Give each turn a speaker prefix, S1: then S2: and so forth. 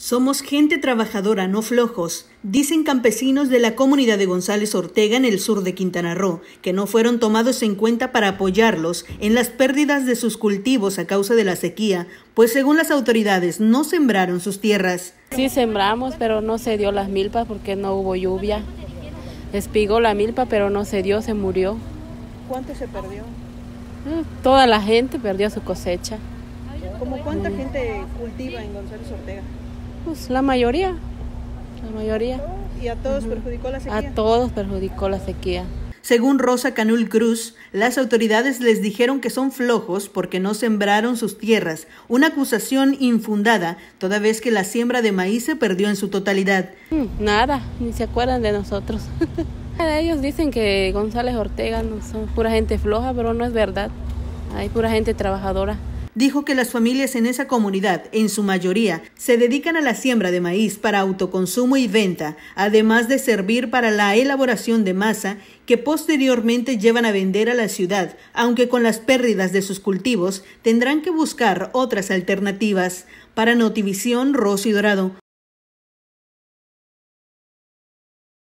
S1: Somos gente trabajadora, no flojos, dicen campesinos de la comunidad de González Ortega en el sur de Quintana Roo, que no fueron tomados en cuenta para apoyarlos en las pérdidas de sus cultivos a causa de la sequía, pues según las autoridades no sembraron sus tierras.
S2: Sí sembramos, pero no se dio las milpas porque no hubo lluvia. Espigó la milpa, pero no se dio, se murió.
S3: ¿Cuánto se perdió?
S2: Mm, toda la gente perdió su cosecha.
S3: ¿Cómo cuánta gente cultiva en González Ortega?
S2: Pues la mayoría, la mayoría.
S3: ¿Y a todos perjudicó la sequía? A
S1: todos perjudicó la sequía. Según Rosa Canul Cruz, las autoridades les dijeron que son flojos porque no sembraron sus tierras, una acusación infundada, toda vez que la siembra de maíz se perdió en su totalidad. Mm,
S2: nada, ni se acuerdan de nosotros. Ellos dicen que González Ortega no son pura gente floja, pero no es verdad. Hay pura gente trabajadora
S1: dijo que las familias en esa comunidad, en su mayoría, se dedican a la siembra de maíz para autoconsumo y venta, además de servir para la elaboración de masa que posteriormente llevan a vender a la ciudad, aunque con las pérdidas de sus cultivos tendrán que buscar otras alternativas. Para Notivisión, y Dorado.